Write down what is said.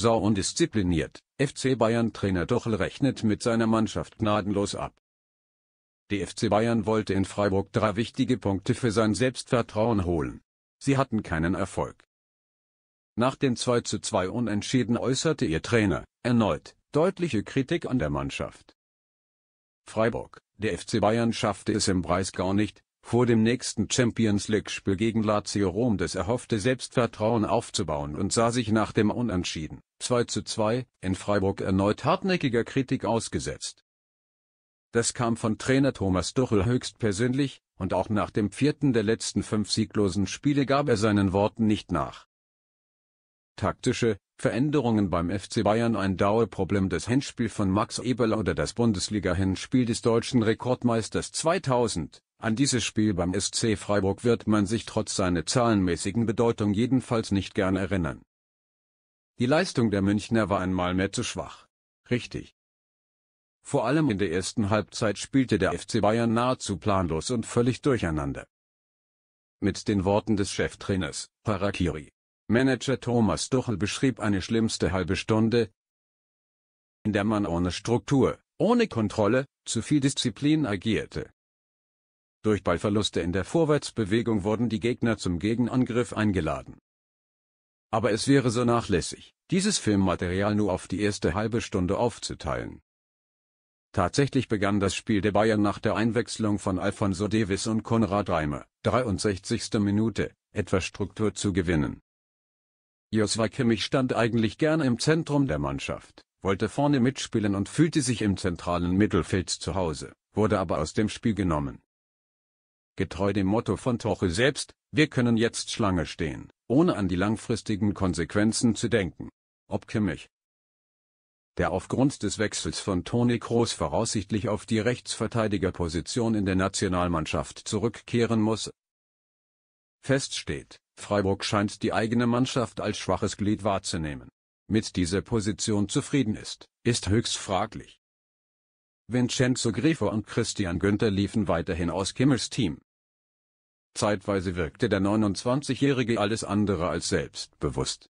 Sau und diszipliniert, FC Bayern-Trainer Dochel rechnet mit seiner Mannschaft gnadenlos ab. Die FC Bayern wollte in Freiburg drei wichtige Punkte für sein Selbstvertrauen holen. Sie hatten keinen Erfolg. Nach dem 2:2 Unentschieden äußerte ihr Trainer, erneut, deutliche Kritik an der Mannschaft. Freiburg, der FC Bayern schaffte es im Breisgau nicht, vor dem nächsten Champions League-Spiel gegen Lazio Rom das erhoffte Selbstvertrauen aufzubauen und sah sich nach dem Unentschieden 2 zu 2 in Freiburg erneut hartnäckiger Kritik ausgesetzt. Das kam von Trainer Thomas Tuchel höchstpersönlich, und auch nach dem vierten der letzten fünf sieglosen Spiele gab er seinen Worten nicht nach. Taktische Veränderungen beim FC Bayern ein Dauerproblem das Hinspiel von Max Eberl oder das Bundesliga-Hinspiel des deutschen Rekordmeisters 2000 an dieses Spiel beim SC Freiburg wird man sich trotz seiner zahlenmäßigen Bedeutung jedenfalls nicht gern erinnern. Die Leistung der Münchner war einmal mehr zu schwach. Richtig. Vor allem in der ersten Halbzeit spielte der FC Bayern nahezu planlos und völlig durcheinander. Mit den Worten des Cheftrainers, Harakiri. Manager Thomas Duchel beschrieb eine schlimmste halbe Stunde, in der man ohne Struktur, ohne Kontrolle, zu viel Disziplin agierte. Durch Ballverluste in der Vorwärtsbewegung wurden die Gegner zum Gegenangriff eingeladen. Aber es wäre so nachlässig, dieses Filmmaterial nur auf die erste halbe Stunde aufzuteilen. Tatsächlich begann das Spiel der Bayern nach der Einwechslung von Alfonso Davis und Konrad Reimer, 63. Minute, etwas Struktur zu gewinnen. Josua Kimmich stand eigentlich gern im Zentrum der Mannschaft, wollte vorne mitspielen und fühlte sich im zentralen Mittelfeld zu Hause, wurde aber aus dem Spiel genommen. Getreu dem Motto von Toche selbst, wir können jetzt Schlange stehen, ohne an die langfristigen Konsequenzen zu denken. Ob Kimmich, der aufgrund des Wechsels von Toni Kroos voraussichtlich auf die Rechtsverteidigerposition in der Nationalmannschaft zurückkehren muss. Fest steht, Freiburg scheint die eigene Mannschaft als schwaches Glied wahrzunehmen. Mit dieser Position zufrieden ist, ist höchst fraglich. Vincenzo Grifo und Christian Günther liefen weiterhin aus Kimmels Team. Zeitweise wirkte der 29-Jährige alles andere als selbstbewusst